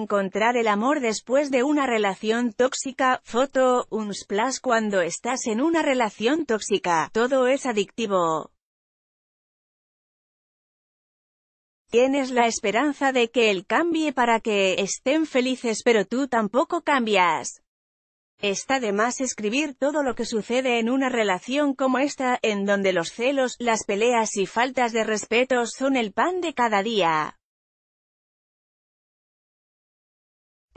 encontrar el amor después de una relación tóxica, foto, un cuando estás en una relación tóxica, todo es adictivo. Tienes la esperanza de que él cambie para que estén felices pero tú tampoco cambias. Está de más escribir todo lo que sucede en una relación como esta, en donde los celos, las peleas y faltas de respeto son el pan de cada día.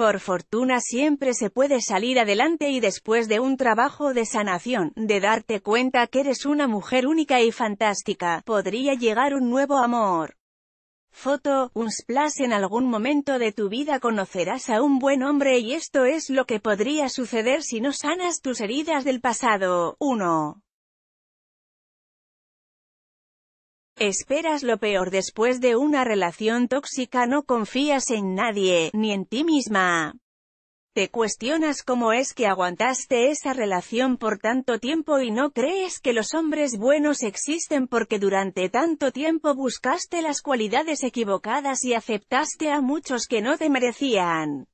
Por fortuna siempre se puede salir adelante y después de un trabajo de sanación, de darte cuenta que eres una mujer única y fantástica, podría llegar un nuevo amor. Foto, un splash en algún momento de tu vida conocerás a un buen hombre y esto es lo que podría suceder si no sanas tus heridas del pasado. 1. Esperas lo peor después de una relación tóxica no confías en nadie, ni en ti misma. Te cuestionas cómo es que aguantaste esa relación por tanto tiempo y no crees que los hombres buenos existen porque durante tanto tiempo buscaste las cualidades equivocadas y aceptaste a muchos que no te merecían.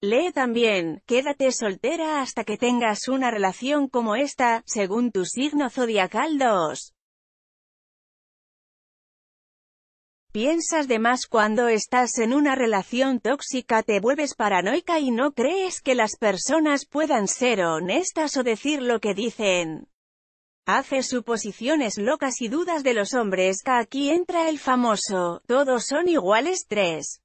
Lee también, quédate soltera hasta que tengas una relación como esta, según tu signo zodiacal 2. Piensas de más cuando estás en una relación tóxica, te vuelves paranoica y no crees que las personas puedan ser honestas o decir lo que dicen. Haces suposiciones locas y dudas de los hombres, aquí entra el famoso, todos son iguales Tres.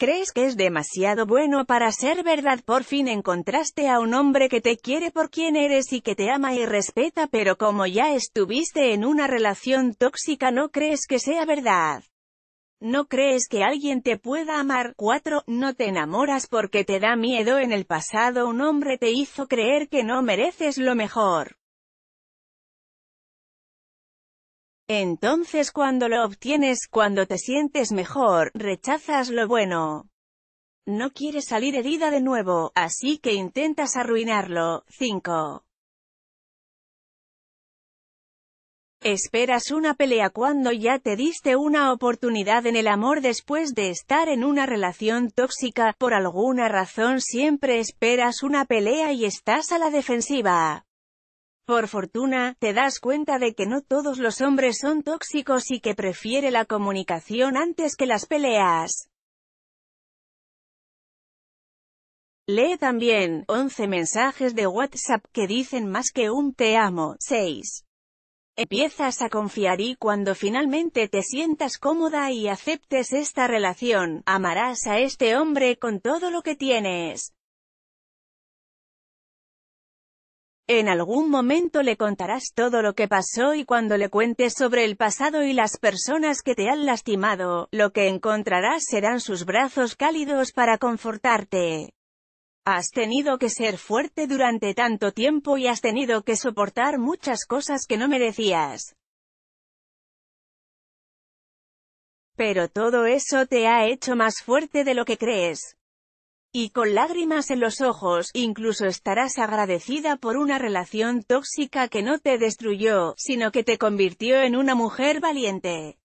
¿Crees que es demasiado bueno para ser verdad? Por fin encontraste a un hombre que te quiere por quien eres y que te ama y respeta pero como ya estuviste en una relación tóxica no crees que sea verdad. No crees que alguien te pueda amar. 4. No te enamoras porque te da miedo. En el pasado un hombre te hizo creer que no mereces lo mejor. Entonces cuando lo obtienes, cuando te sientes mejor, rechazas lo bueno. No quieres salir herida de nuevo, así que intentas arruinarlo. 5. Esperas una pelea cuando ya te diste una oportunidad en el amor después de estar en una relación tóxica, por alguna razón siempre esperas una pelea y estás a la defensiva. Por fortuna, te das cuenta de que no todos los hombres son tóxicos y que prefiere la comunicación antes que las peleas. Lee también, 11 mensajes de WhatsApp que dicen más que un te amo, 6. Empiezas a confiar y cuando finalmente te sientas cómoda y aceptes esta relación, amarás a este hombre con todo lo que tienes. En algún momento le contarás todo lo que pasó y cuando le cuentes sobre el pasado y las personas que te han lastimado, lo que encontrarás serán sus brazos cálidos para confortarte. Has tenido que ser fuerte durante tanto tiempo y has tenido que soportar muchas cosas que no merecías. Pero todo eso te ha hecho más fuerte de lo que crees y con lágrimas en los ojos, incluso estarás agradecida por una relación tóxica que no te destruyó, sino que te convirtió en una mujer valiente.